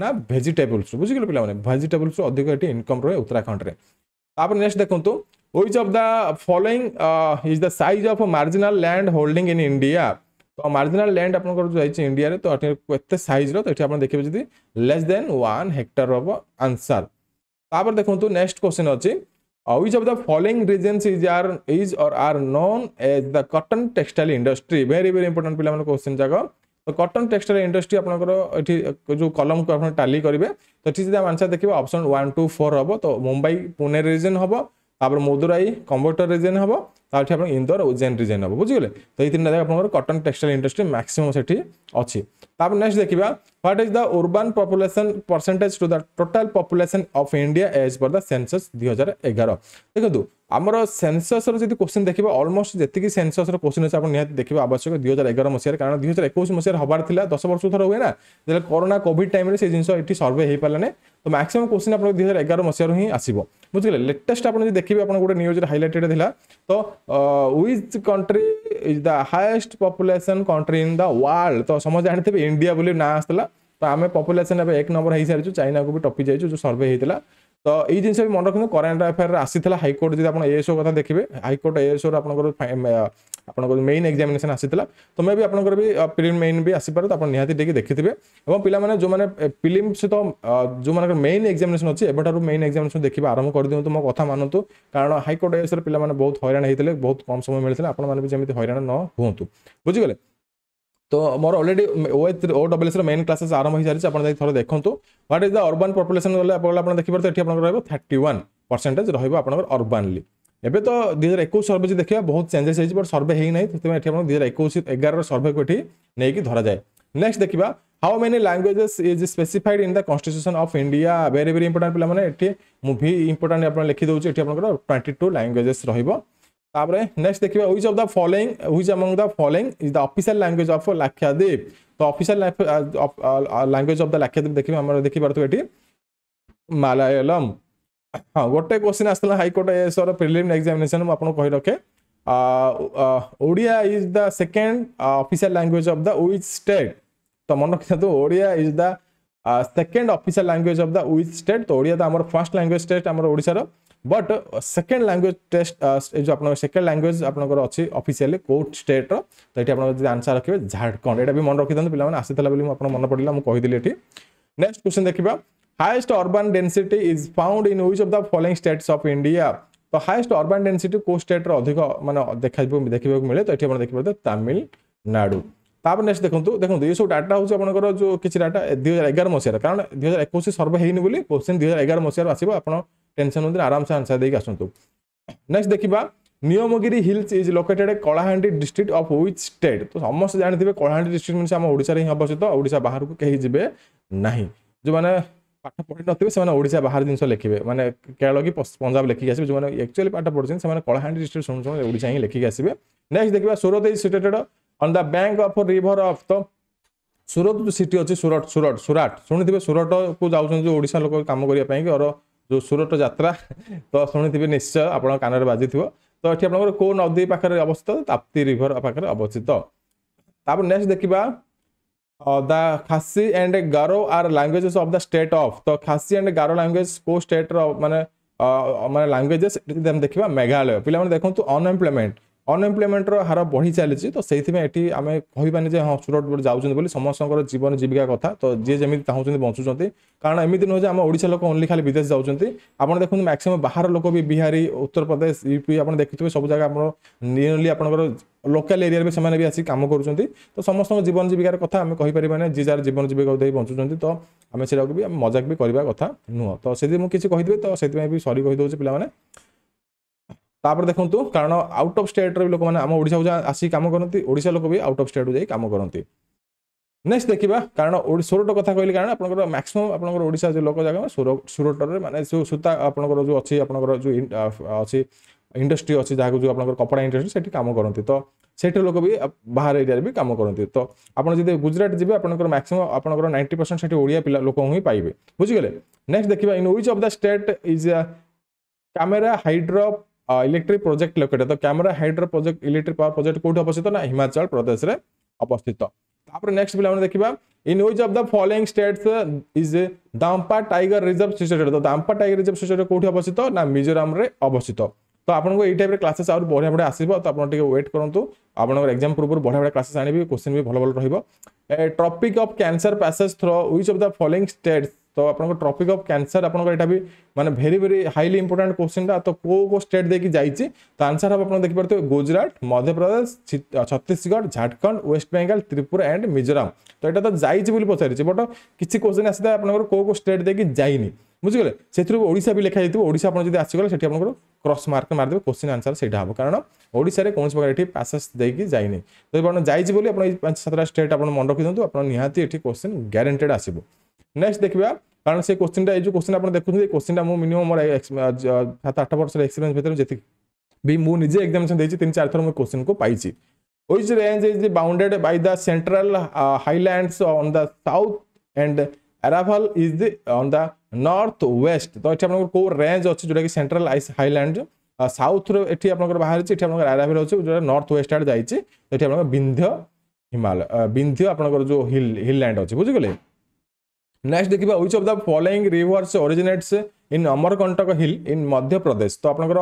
না ভেজিটেবলস বুঝিগলে পিলা মানে ভেজিটেবলস অধিক এটি ইনকম রয়ে উত্তরাখণ্ডে তারপর নেক্সট দেখুন which of the following is the size of marginal land holding in India তো মার্জিনাল ল্যান্ড আপনার যাইছে ইন্ডিয়ার তো এত কেতে সাইজর তো এটি আপনার দেখবে যদি লেস দেন ওয়ান হেক্টর হব আনসার ତାପରେ ଦେଖନ୍ତୁ ନେକ୍ସଟ କ୍ୱେଶ୍ଚିନ୍ ଅଛି which of the following regions is are is or are known as the cotton textile industry very very important ପିଲାମାନେ क्वेश्चन ଯାକ ତ କଟନ ଟେକ୍ସଟାଇଲ ଇଣ୍ଡଷ୍ଟ୍ରି ଆପଣଙ୍କର ଏଠି ଯେଉଁ କଲମକୁ ଆପଣ ଟାଲି କରିବେ ତ ଏଠି ଯଦି ଆମେ ଆନ୍ସର ଦେଖିବେ ଅପସନ୍ ୱାନ୍ ଟୁ ଫୋର୍ ହେବ ତ ମୁମ୍ବାଇ ପୁନେ ରିଜନ୍ ହେବ ତାପରେ ମଦୁରାଇ କମ୍ବଟର ରିଜନ୍ ହେବ ତାପରେ ଆପଣ ଇନ୍ଦୋର ଉଜ୍ଜୈନ ରିଜନ୍ ହେବ ବୁଝିଗଲେ ତ ଏଇ ତିନିଟା ଜାଗା ଆପଣଙ୍କର କଟନ ଟେକ୍ସଟାଇଲ ଇଣ୍ଡଷ୍ଟ୍ରି ମ୍ୟାକ୍ସିମମ୍ ସେଠି ଅଛି তারপর নেক্সট দেখিবা what is the urban population percentage to the total population of India as per the census দুই হাজার এগারো দেখুন ଆମର ସେନ୍ସସ୍ର ଯଦି କୋଶ୍ଚିନ୍ ଦେଖିବେ ଅଲମୋଷ୍ଟ ଯେତିକି ସେନ୍ସସ୍ର କୋଶ୍ଚିନ୍ ଅଛି ଆପଣ ନିହାତି ଦେଖିବା ଆବଶ୍ୟକ ଦୁଇ ହଜାର ଏଗାର ମସିହାରେ କାରଣ ଦୁଇ ହଜାର ଏକୋଇଶ ମସିହାରେ ହେବାର ଥିଲା ଦଶ ବର୍ଷକୁ ଥର ହୁଏ ନା ଯେତେବେଳେ କରୋନା କୋଭିଡ୍ ଟାଇମ୍ରେ ସେ ଜିନିଷ ଏଠି ସର୍ଭେ ହେଇପାରିଲାନି ତ ମ୍ୟାକ୍ସିମମ୍ କୋଶ୍ଚିନ୍ ଆପଣଙ୍କୁ ଦୁଇ ହଜାର ଏଗାର ମସିହାରୁ ହିଁ ଆସିବ ବୁଝିଲେ ଲେଟେଷ୍ଟ ଆପଣ ଯଦି ଦେଖିବେ ଆପଣ ଗୋଟେ ନ୍ୟୁଜ୍ରେ ହାଇଲାଇଟେଡ୍ ଥିଲା ତ which country is the highest population country in the world ତ ସମସ୍ତେ ଜାଣିଥିବେ ଇଣ୍ଡିଆ ବୋଲି ନାଁ ଆସିଥିଲା ତ ଆମେ ପପୁଲେସନ୍ ଏବେ ଏକ ନମ୍ବର ହେଇସାରିଛୁ ଚାଇନାକୁ ବି ଟପି ଯାଇଛୁ ଯେଉଁ ସର୍ଭେ ହେଇଥିଲା ତ ଏଇ ଜିନିଷ ବି ମନେ ରଖନ୍ତୁ କରେଣ୍ଟ ଆଫେୟାର ଆସିଥିଲା ହାଇକୋର୍ଟ ଯଦି ଆପଣ ଏଏସ୍ଓ କଥା ଦେଖିବେ ହାଇକୋର୍ଟ ଏଏସ୍ଓର ଆପଣଙ୍କର ଆପଣଙ୍କର ମେନ୍ ଏକ୍ଜାମିନେସନ୍ ଆସିଥିଲା ତ ମେ ବି ଆପଣଙ୍କର ବି ପ୍ରିଲିମ୍ ମେନ୍ ବି ଆସିପାରେ ତ ଆପଣ ନିହାତି ଟିକେ ଦେଖିଥିବେ ଏବଂ ପିଲାମାନେ ଯେଉଁମାନେ ଫିଲ୍ମ ସହିତ ଯେଉଁମାନଙ୍କର ମେନ୍ ଏକ୍ଜାମିନେସନ୍ ଅଛି ଏବେଠାରୁ ମେନ୍ ଏକ୍ଜାମିନେସନ୍ ଦେଖିବା ଆରମ୍ଭ କରିଦିଅନ୍ତୁ ମୋ କଥା ମାନନ୍ତୁ କାରଣ ହାଇକୋର୍ଟ ଏଏସ୍ଓର ପିଲାମାନେ ବହୁତ ହଇରାଣ ହେଇଥିଲେ ବହୁତ କମ୍ ସମୟ ମିଳିଥିଲା ଆପଣମାନେ ବି ଯେମିତି ହଇରାଣ ନ ହୁଅନ୍ତୁ ବୁଝିଗଲେ তো মোর অলরেডি ওয়ে ও ডবল এসর মেইন ক্লাসেস আরম্ভ হয়ে সারিছে আপনার যাই থরে দেখন্তু what is the urban population গলে আপনার আপনার দেখিপারে এটি আপনার রহব থার্টি ওয়ান পরসেন্টেজ রহব আপনার অর্বানলি এবে তো দুই হাজার একুশ সর্ভে যদি দেখা বহুত চেঞ্জেস হয়েছে বট সর্ভে হয়ে নাই সেপাই এটি আপনার দুই হাজার একুশ এগারর সর্ভেকে এটি নেই ধরা যায় নেক্সট দেখা how many languages is specified in the constitution of India very very important পিলা মানে এটি মুভি ইম্পর্টান্ট আপনার লিখি দেଉଛି এটি আপনার টোয়েন্টি টু ল্যাঙ্গুয়েজেস রহব তাপরে নেক্সট দেখবা which of the following which among the following is the official language of Lakshadweep তো official language of the Lakshadweep দেখবে আমরা দেখিপারু এটি মালায়ালম ହଁ ଗୋଟେ କ୍ୱେଶ୍ଚିନ୍ ଆସିଥିଲା ହାଇକୋର୍ଟ ଏସ୍ର ପ୍ରିଲିମ୍ ଏକ୍ଜାମିନେସନ୍ ମୁଁ ଆପଣଙ୍କୁ କହି ରଖେ Odia is the second official language of the with state ତ ମନେ ରଖିଥାନ୍ତୁ Odia is the second official language of the with state ତ ଓଡ଼ିଆ ତ ଆମର ଫାର୍ଷ୍ଟ ଲାଙ୍ଗୁଏଜ୍ ଷ୍ଟେଟ୍ ଆମର ଓଡ଼ିଶାର ବଟ୍ ସେକେଣ୍ଡ ଲାଙ୍ଗୁଏଜ ଟେଷ୍ଟ ଏ ଯେଉଁ ଆପଣଙ୍କ ସେକେଣ୍ଡ ଲାଙ୍ଗୁଏଜ ଆପଣଙ୍କର ଅଛି ଅଫିସିଆଲି କେଉଁ ଷ୍ଟେଟ୍ର ତ ଏଠି ଆପଣ ଯଦି ଆନ୍ସର୍ ରଖିବେ ଝାଡ଼ଖଣ୍ଡ ଏଇଟା ବି ମନେ ରଖିଥାନ୍ତୁ ପିଲାମାନେ ଆସିଥିଲା ବୋଲି ମୁଁ ଆପଣ ମନେ ପଡ଼ିଲା ମୁଁ କହିଦେଲି ଏଠି ନେକ୍ସଟ କ୍ୱେଶ୍ଚନ୍ ଦେଖିବା highest urban density is found in which of the following states of India ତ ହାଏଷ୍ଟ ଅର୍ବାନ୍ ଡେନ୍ସିଟି କେଉଁ ଷ୍ଟେଟ୍ର ଅଧିକ ମାନେ ଦେଖିବାକୁ ମିଳେ ତ ଏଠି ଆପଣ ଦେଖିପାରିବେ ତାମିଲନାଡ଼ୁ ତାପରେ ନେକ୍ସଟ ଦେଖନ୍ତୁ ଦେଖନ୍ତୁ ଏସବୁ ଡାଟା ହେଉଛି ଆପଣଙ୍କର ଯେଉଁ କିଛି ଡାଟା ଦୁଇ ହଜାର ଏଗାର ମସିହାର କାରଣ ଦୁଇ ହଜାର ଏକୋଇଶ ସର୍ଭେ ହେଇନି ବୋଲି କୋଶ୍ଚିନ୍ ଦୁଇ ହଜାର ଏଗାର ମସିହାରୁ ଆସିବ ଆପଣ टेनसन होती आराम से आंसर देखिए आसतु नेक्स्ट देखा Niyamgiri hills is located Kalahandi district of which state तो समस्त जानते हैं कलाहां डिस्ट्रिक्ट मीन आम ओडा ही अवस्थित ओडा बाहर को कहीं जी ना जो मैंने पाठ पढ़ी नथे से बाहर जिन लिखे मैंने केरल की पंजाब लिखिक आसे जो मैंने एक्चुअली पाठ पढ़ुन से कलाहां डिस्ट्रिक्ट शुणुंत ओडा ही लिखिक आसेंगे नेक्स्ट देखिए Surat is sited on the bank of river of तो सूरत जो सिटी अच्छी सुरट सूरत सूराट शुणी थे सूरत को जाऊँ जो ओडा लोक कम करने और जो सुरट जात्रा तो शुणी निश्चय आप कान बाजि थो तो ये आप नदी पाखे अवस्थित ताप्ती रिभर पाखे अवस्थित नेक्स्ट देखा the Khasi and Garo are languages of the state of तो खासी एंड गारो लांगुएज कौ स्टेट मानने मानते लांगुएजेस देखा मेघालय पे देखो अनएम्प्लयमेंट ଅନଏମ୍ପ୍ଲୟମେଣ୍ଟର ହାର ବଢ଼ି ଚାଲିଛି ତ ସେଇଥିପାଇଁ ଏଠି ଆମେ କହିବାନି ଯେ ହଁ ସୁରଟ ଯାଉଛନ୍ତି ବୋଲି ସମସ୍ତଙ୍କର ଜୀବନ ଜୀବିକା କଥା ତ ଯିଏ ଯେମିତି ଚାହୁଁଛନ୍ତି ବଞ୍ଚୁଛନ୍ତି କାରଣ ଏମିତି ନୁହେଁ ଯେ ଆମ ଓଡ଼ିଶା ଲୋକ ଓନ୍ଲି ଖାଲି ବିଦେଶ ଯାଉଛନ୍ତି ଆପଣ ଦେଖନ୍ତୁ ମ୍ୟାକ୍ସିମମ୍ ବାହାର ଲୋକ ବି ବିହାରୀ ଉତ୍ତରପ୍ରଦେଶ ୟୁପି ଆପଣ ଦେଖିଥିବେ ସବୁ ଜାଗା ଆପଣ ନିୟରଲି ଆପଣଙ୍କର ଲୋକାଲ ଏରିଆରେ ବି ସେମାନେ ବି ଆସି କାମ କରୁଛନ୍ତି ତ ସମସ୍ତଙ୍କ ଜୀବନ ଜୀବିକାର କଥା ଆମେ କହିପାରିବାନି ଯିଏ ଯାହାର ଜୀବନ ଜୀବିକା ଦେଇ ବଞ୍ଚୁଛନ୍ତି ତ ଆମେ ସେଇଟାକୁ ବି ଆମେ ମଜାକ ବି କରିବା କଥା ନୁହଁ ତ ସେଥିପାଇଁ ମୁଁ କିଛି କହିଦେବି ତ ସେଥିପାଇଁ ବି ସରି କହିଦେଉଛି ପିଲାମାନେ ତାପରେ ଦେଖନ୍ତୁ କାରଣ ଆଉଟ୍ ଅଫ୍ ଷ୍ଟେଟ୍ର ବି ଲୋକମାନେ ଆମ ଓଡ଼ିଶାକୁ ଆସିକି କାମ କରନ୍ତି ଓଡ଼ିଶା ଲୋକ ବି ଆଉଟ୍ ଅଫ୍ ଷ୍ଟେଟ୍କୁ ଯାଇ କାମ କରନ୍ତି ନେକ୍ସଟ ଦେଖିବା କାରଣ ସୁରଟ କଥା କହିଲି କାରଣ ଆପଣଙ୍କର ମ୍ୟାକ୍ସିମମ୍ ଆପଣଙ୍କର ଓଡ଼ିଶା ଯେଉଁ ଲୋକ ଜାଗା ସୁରଟରେ ମାନେ ଯେଉଁ ସୂତା ଆପଣଙ୍କର ଯେଉଁ ଅଛି ଆପଣଙ୍କର ଯେଉଁ ଅଛି ଇଣ୍ଡଷ୍ଟ୍ରି ଅଛି ଯାହାକୁ ଯେଉଁ ଆପଣଙ୍କର କପଡ଼ା ଇଣ୍ଡଷ୍ଟ୍ରି ସେଠି କାମ କରନ୍ତି ତ ସେଠି ଲୋକ ବି ବାହାର ଏରିଆରେ ବି କାମ କରନ୍ତି ତ ଆପଣ ଯଦି ଗୁଜରାଟ ଯିବେ ଆପଣଙ୍କର ମ୍ୟାକ୍ସିମମ୍ ଆପଣଙ୍କର ନାଇଣ୍ଟି ପରସେଣ୍ଟ ସେଠି ଓଡ଼ିଆ ପିଲା ଲୋକ ହିଁ ପାଇବେ ବୁଝିଗଲେ ନେକ୍ସଟ ଦେଖିବା in which of the state is Kameng hydro electric project located ତ Kameng hydro project electric power project କୋଉଠି ଅବସ୍ଥିତ ନା ହିମାଚଳ ପ୍ରଦେଶରେ ଅବସ୍ଥିତ ତାପରେ ନେକ୍ସଟ ପିଲାମାନେ ଦେଖିବା in which of the following states is Dampa tiger reserve situated ତ ଦାମ୍ପା ଟାଇଗର ରିଜର୍ଭ ସିଚୁଏଟେଡ୍ କୋଉଠି ଅବସ୍ଥିତ ନା ମିଜୋରାମରେ ଅବସ୍ଥିତ ତ ଆପଣଙ୍କୁ ଏଇ ଟାଇପ୍ରେ କ୍ଲାସେସ୍ ଆହୁରି ବଢ଼ିଆ ବଢ଼ିଆ ଆସିବ ତ ଆପଣ ଟିକେ ୱେଟ୍ କରନ୍ତୁ ଆପଣଙ୍କର ଏକ୍ଜାମ୍ ପୂର୍ବରୁ ବଢ଼ିଆ ବଢ଼ିଆ କ୍ଲାସେସ୍ ଆଣିବି କୋଶ୍ଚିନ୍ ବି ଭଲ ଭଲ ରହିବ ଏ tropic of cancer passage through which of the following states তো আপনার টপিক অফ ক্যান্সর আপনার এটা বি মানে ভেরি ভেরি হাইলি ইম্পর্টাট কোশ্চিনটা তো কেউ কেউ স্টেট দিয়ে যাইছি তো আনসার হবে আপনার দেখিপারে গুজরাট মধ্যপ্রদেশ ছত্তিশগড় ঝাড়খণ্ড ওয়েস্ট বেঙ্গল ত্রিপুরা অ্যান্ড মিজোরাম তো এটা তো যাইছি বলে পচারিছি বট কিছু কোশ্চিন আসি আপনার কেউ কেউ স্টেট দিয়ে যাইনি বুঝিগলে ସେଥିରୁ ଓଡ଼ିଶା ବି ଲେଖାଯାଇଥିବ ଓଡ଼ିଶା ଆପଣ ଯଦି ଆସିଗଲେ ସେଠି ଆପଣଙ୍କର କ୍ରସ୍ ମାର୍କ ମାରିଦେବେ କୋଶ୍ଚିନ୍ ଆନ୍ସର୍ ସେଇଟା ହେବ କାରଣ ଓଡ଼ିଶାରେ କୌଣସି ପ୍ରକାର ଏଠି ପାସେସ୍ ଦେଇକି ଯାଇନି ଯଦି ଆପଣ ଯାଇଛି ବୋଲି ଆପଣ ଏଇ ପାଞ୍ଚ ସାତଟା ଷ୍ଟେଟ୍ ଆପଣ ମନେ ରଖିଦିଅନ୍ତୁ ଆପଣ ନିହାତି ଏଠି କୋଶ୍ଚିନ୍ ଗ୍ୟାରେଣ୍ଟେଡ୍ ଆସିବ ନେକ୍ସଟ ଦେଖିବା କାରଣ ସେ କୋଶ୍ଚିନ୍ଟା ଏଇ ଯେଉଁ କୋଶ୍ଚିନ୍ ଆପଣ ଦେଖୁଛନ୍ତି ଏ କୋଶ୍ଚିନ୍ଟା ମୁଁ ମିନିମମ୍ ମୋର ସାତ ଆଠ ବର୍ଷର ଏକ୍ସପିରିଏନ୍ସ ଭିତରେ ଯେତିକି ବି ମୁଁ ନିଜେ ଏକ୍ଜାମିନେସନ୍ ଦେଇଛି ତିନି ଚାରିଥର ମୁଁ କୋଶ୍ଚିନ୍କୁ ପାଇଛି which range is bounded by the central uh, highlands on the south and Araval is the, on the northwest তো এটি আপনার কেউ রেঞ্জ অছে যেটা কি সেন্ট্রাল আইস হাইল্যান্ড সাউথ রো এটি আপনার বাহারিছে এটি আপনার আরাভাল অছে যেটা নর্থ ওয়েস্ট আড়ে যাইছে এটি আপনার বিন্ধ্য হিমালয় বিন্ধ্য আপনার যে হিল হিল ল্যান্ড অছে বুঝিগলে नेक्स्ट देखिए which of the following rivers originates in Amarkantak hill in Madhya Pradesh तो आपर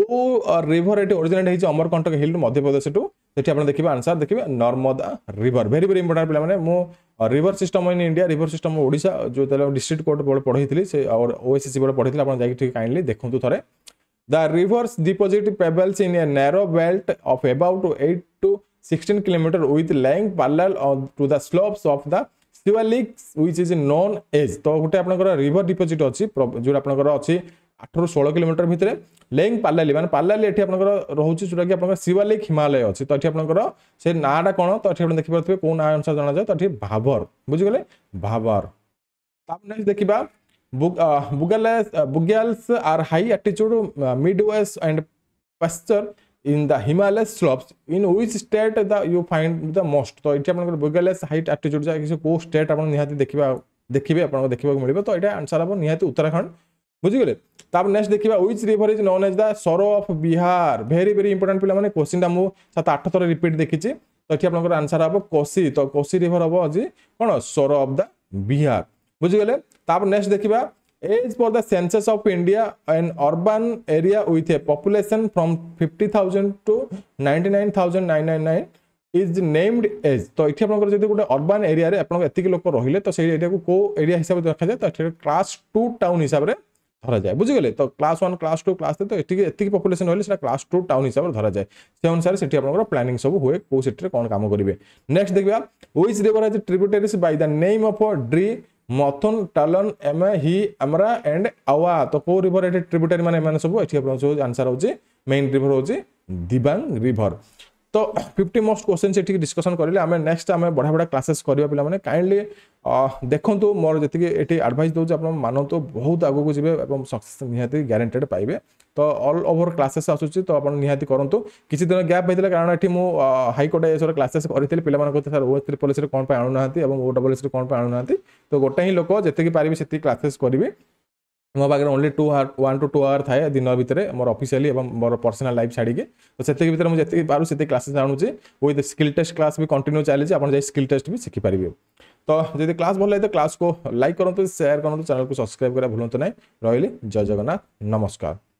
कौ रिवर ये ओरिजिनेट होती है अमरकंटक हिल मध्यप्रदेश आप देखिए आंसर देखिए नर्मदा रिवर भेरी भेरी इंपोर्टा पे मैंने river system in India river system ओडा जो डिस्ट्रिक्ट कोर्ट बड़े पढ़ी से और ओएससी बड़े पढ़ी आप जाए कैंडली देखते थे the rivers deposit pebbles in a narrow belt of about eight to sixteen kilometre with long parallel to the slopes of the Siwaliks which is known as the ଗୋଟେ ଆପଣଙ୍କର ରିଭର ଡିପୋଜିଟ୍ ଅଛି ଯେଉଁଟା ଆପଣଙ୍କର ଅଛି ଆଠରୁ ଷୋହଳ କିଲୋମିଟର ଭିତରେ ଲେଙ୍ଗ ପାଲାଲି ମାନେ ପାଲାଲି ଏଠି ଆପଣଙ୍କର ରହୁଛି ଯେଉଁଟାକି ଆପଣଙ୍କର ଶିୱାଲିକ୍ ହିମାଳୟ ଅଛି ତ ଏଠି ଆପଣଙ୍କର ସେ ନାଁଟା କ'ଣ ତ ଏଠି ଆପଣ ଦେଖିପାରୁଥିବେ କେଉଁ ନାଁ ଅନୁସାରେ ଜଣାଯାଏ ତ ଏଠି ଭାବର ବୁଝିଗଲେ ଭାବର ତାପରେ ଦେଖିବା ବୁଗାଲାସ୍ ବୁଗାଲ୍ସ ଆର୍ ହାଇ ଆଟିଚ୍ୟୁଡ୍ meadows and pastures in the Himalaya slopes in which state the you find the most তো এটি আপনাদের বৈগালেস হাইট আটিটিউড যা কিছু কোউ স্টেট আপনারা নিহাতি দেখিবা দেখিবে আপনারা দেখিবা মিলিব তো এটা আনসার হবো নিহাতি উত্তরাখণ্ড বুঝিগলে তারপর নেক্সট দেখিবা which river is known as the sorrow of Bihar very very important পিলা মানে কোশ্চিনটা মু সাত আট থর রিপিট দেখিছি তো এটি আপনাদের আনসার হবো কোশি তো কোশি রিভর হবো আজি কোন সর অফ দ্য বিহার বুঝিগলে তারপর নেক্সট দেখিবা is for the census of India, an urban area with a population from 50,000 to 99,999 is named as. तो इठी अपनों को जब देखो urban area रे अपनों को ऐतिहासिक लोग को रोहिले तो सही area को को area हिसाब से रखा जाए तो इठी class two town हिसाब रे ধরা যায় বুঝি গেলে তো ক্লাস 1 ক্লাস 2 ক্লাস তে তো এটি এতি পপুলেশন হলে সেটা ক্লাস 2 টাউন হিসাবে ধরা যায় সে অনুসারে সেটি আপনার প্ল্যানিং সব হুয়ে কো সেটি কোন কাম করিবে নেক্সট দেখবা which river is tributaries by the name of Dri Mathun Talon Emra হি আমরা এন্ড আওয়া তো কেউ রিভর এটি ট্রিবিউটারি মানে এমন সব এটি আপনার আনসার হচ্ছে মেইন রিভর হচ্ছে Dibang river the fifty marks question ସେଠିକି ଡିସ୍କସନ୍ କରିଲେ ଆମେ ନେକ୍ସଟ ଆମେ ବଢ଼ିଆ ବଢ଼ିଆ କ୍ଲାସେସ୍ କରିବା ପିଲାମାନେ କାଇଣ୍ଡଲି ଦେଖନ୍ତୁ ମୋର ଯେତିକି ଏଠି ଆଡ଼ଭାଇସ୍ ଦେଉଛି ଆପଣ ମାନନ୍ତୁ ବହୁତ ଆଗକୁ ଯିବେ ଏବଂ ସକ୍ସେସ୍ ନିହାତି ଗ୍ୟାରେଣ୍ଟେଡ଼୍ ପାଇବେ ତ ଅଲ୍ ଓଭର କ୍ଲାସେସ୍ ଆସୁଛି ତ ଆପଣ ନିହାତି କରନ୍ତୁ କିଛି ଦିନ ଗ୍ୟାପ୍ ହେଇଥିଲା କାରଣ ଏଠି ମୁଁ ହାଇକୋର୍ଟ ଏସବୁର କ୍ଲାସେସ୍ କରିଥିଲି ପିଲାମାନଙ୍କ କଥା ସାର୍ ଓଏସ୍ ଥ୍ରୀ ପଲିସିରେ କ'ଣ ପାଇଁ ଆଣୁନାହାନ୍ତି ଏବଂ ଓ ଡବଲ୍ ଏସ୍ରେ କ'ଣ ପାଇଁ ଆଣୁନାହାନ୍ତି ତ ଗୋଟେ ହିଁ ଲୋକ ଯେତିକି ପାରିବେ ସେତିକି କ୍ଲାସେସ୍ କରିବେ मो पाखे only two hour one two two hour थाए दिन भितर मोर अफिसी मोर पर्सनाल लाइफ छाड़ी तो से भितर मुझे जितकी पार्बू से क्लासेस आणुच्छे विथ स्किल टेस्ट क्लास भी कंटिन्यू चली आज जाए स्किल टेस्ट भी शिखिपारे भी। तो जी क्लास भल लगे तो क्लास को लाइक करूँ सेयार करूँ चैनल को सब्सक्राइब करा भूलु ना रही जय जगन्नाथ नमस्कार